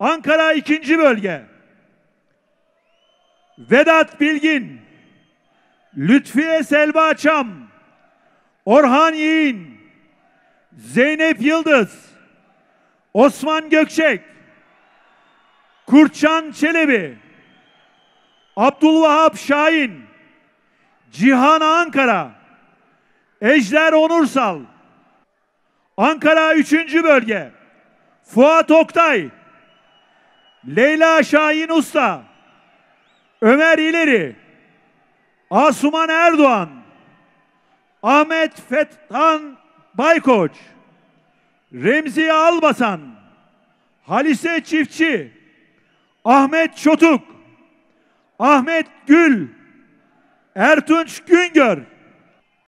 Ankara ikinci bölge. Vedat Bilgin, Lütfiye Selva Çam, Orhan Yiğin, Zeynep Yıldız, Osman Gökçek, Kurçan Çelebi, Abdülvahap Şahin, Cihan Ankara, Ejder Onursal, Ankara 3. Bölge, Fuat Oktay, Leyla Şahin Usta, Ömer İleri, Asuman Erdoğan, Ahmet Fethan Baykoç, Remzi Albasan, Halise Çiftçi, Ahmet Çotuk, Ahmet Gül, Ertunç Güngör,